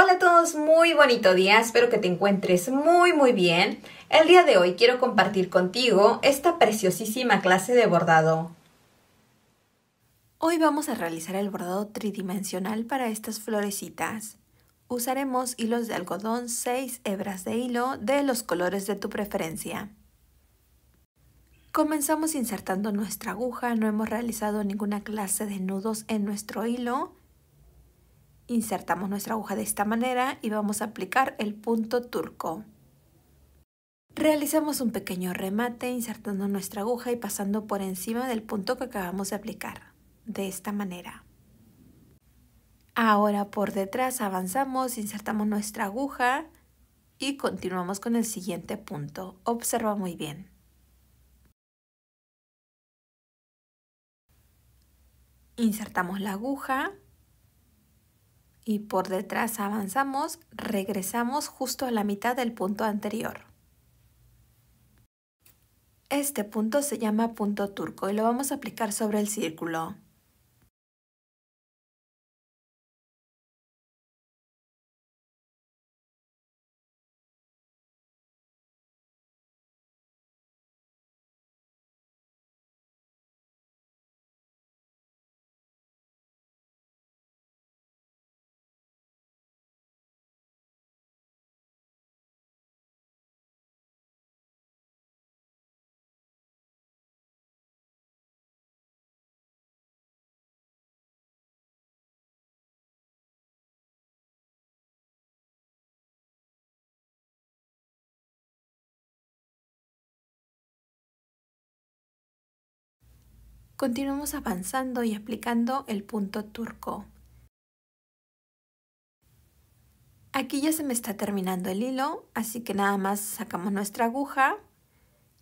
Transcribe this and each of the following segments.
Hola a todos, muy bonito día, espero que te encuentres muy muy bien. El día de hoy quiero compartir contigo esta preciosísima clase de bordado. Hoy vamos a realizar el bordado tridimensional para estas florecitas. Usaremos hilos de algodón, 6 hebras de hilo de los colores de tu preferencia. Comenzamos insertando nuestra aguja, no hemos realizado ninguna clase de nudos en nuestro hilo Insertamos nuestra aguja de esta manera y vamos a aplicar el punto turco. Realizamos un pequeño remate insertando nuestra aguja y pasando por encima del punto que acabamos de aplicar, de esta manera. Ahora por detrás avanzamos, insertamos nuestra aguja y continuamos con el siguiente punto. Observa muy bien. Insertamos la aguja y por detrás avanzamos, regresamos justo a la mitad del punto anterior. Este punto se llama punto turco y lo vamos a aplicar sobre el círculo. Continuamos avanzando y aplicando el punto turco. Aquí ya se me está terminando el hilo, así que nada más sacamos nuestra aguja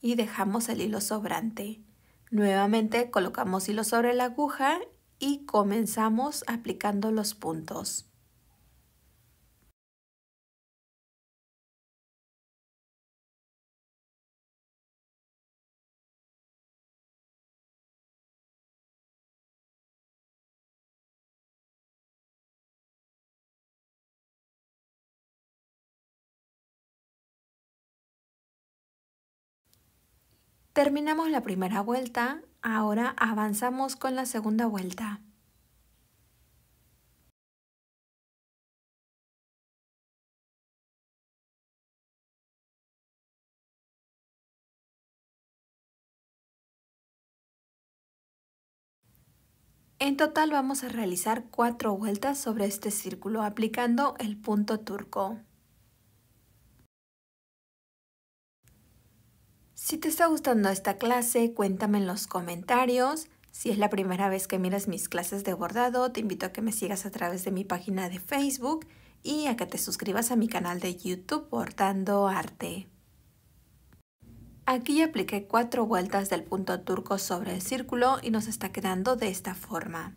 y dejamos el hilo sobrante. Nuevamente colocamos hilo sobre la aguja y comenzamos aplicando los puntos. Terminamos la primera vuelta, ahora avanzamos con la segunda vuelta. En total vamos a realizar cuatro vueltas sobre este círculo aplicando el punto turco. Si te está gustando esta clase, cuéntame en los comentarios. Si es la primera vez que miras mis clases de bordado, te invito a que me sigas a través de mi página de Facebook y a que te suscribas a mi canal de YouTube Bordando Arte. Aquí apliqué cuatro vueltas del punto turco sobre el círculo y nos está quedando de esta forma.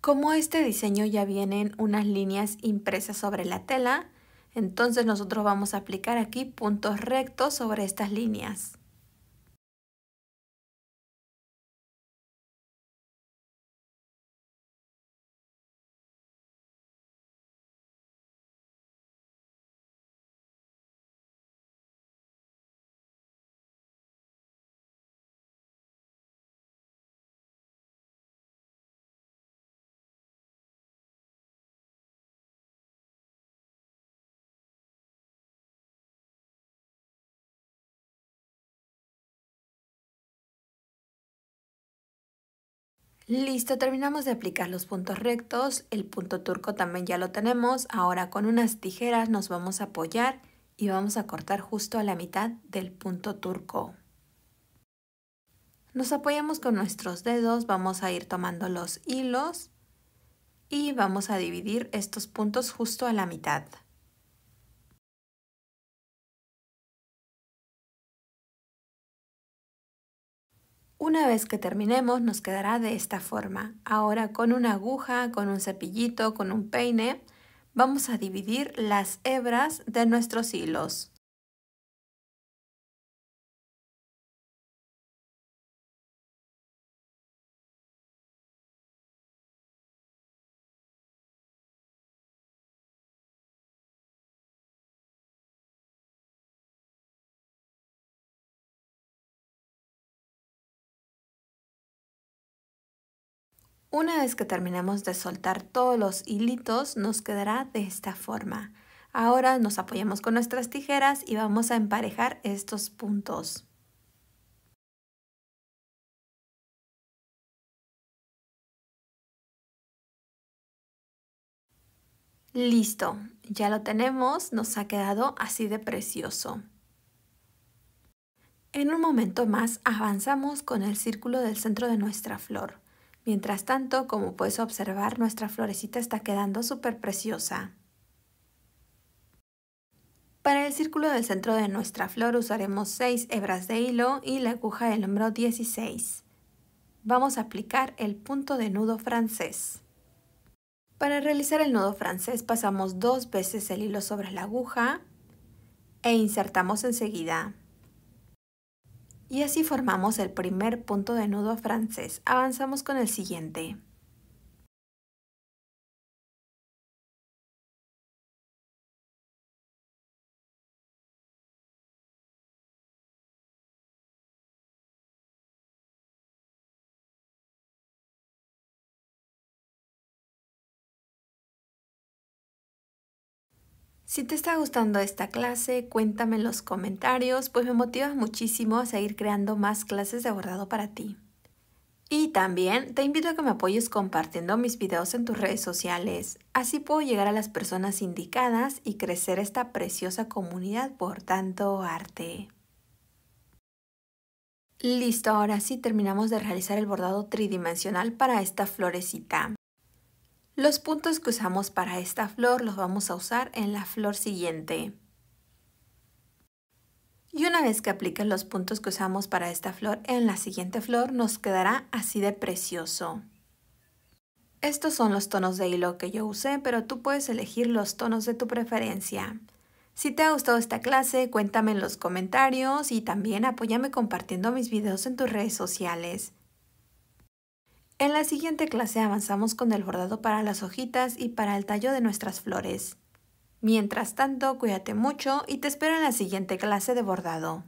Como este diseño ya vienen unas líneas impresas sobre la tela, entonces nosotros vamos a aplicar aquí puntos rectos sobre estas líneas. Listo, terminamos de aplicar los puntos rectos, el punto turco también ya lo tenemos, ahora con unas tijeras nos vamos a apoyar y vamos a cortar justo a la mitad del punto turco. Nos apoyamos con nuestros dedos, vamos a ir tomando los hilos y vamos a dividir estos puntos justo a la mitad. Una vez que terminemos nos quedará de esta forma. Ahora con una aguja, con un cepillito, con un peine, vamos a dividir las hebras de nuestros hilos. Una vez que terminemos de soltar todos los hilitos, nos quedará de esta forma. Ahora nos apoyamos con nuestras tijeras y vamos a emparejar estos puntos. Listo, ya lo tenemos, nos ha quedado así de precioso. En un momento más avanzamos con el círculo del centro de nuestra flor. Mientras tanto, como puedes observar, nuestra florecita está quedando súper preciosa. Para el círculo del centro de nuestra flor usaremos 6 hebras de hilo y la aguja del número 16. Vamos a aplicar el punto de nudo francés. Para realizar el nudo francés pasamos dos veces el hilo sobre la aguja e insertamos enseguida. Y así formamos el primer punto de nudo francés. Avanzamos con el siguiente. Si te está gustando esta clase, cuéntame en los comentarios, pues me motivas muchísimo a seguir creando más clases de bordado para ti. Y también te invito a que me apoyes compartiendo mis videos en tus redes sociales. Así puedo llegar a las personas indicadas y crecer esta preciosa comunidad por tanto arte. Listo, ahora sí terminamos de realizar el bordado tridimensional para esta florecita. Los puntos que usamos para esta flor los vamos a usar en la flor siguiente. Y una vez que apliques los puntos que usamos para esta flor en la siguiente flor, nos quedará así de precioso. Estos son los tonos de hilo que yo usé, pero tú puedes elegir los tonos de tu preferencia. Si te ha gustado esta clase, cuéntame en los comentarios y también apóyame compartiendo mis videos en tus redes sociales. En la siguiente clase avanzamos con el bordado para las hojitas y para el tallo de nuestras flores. Mientras tanto, cuídate mucho y te espero en la siguiente clase de bordado.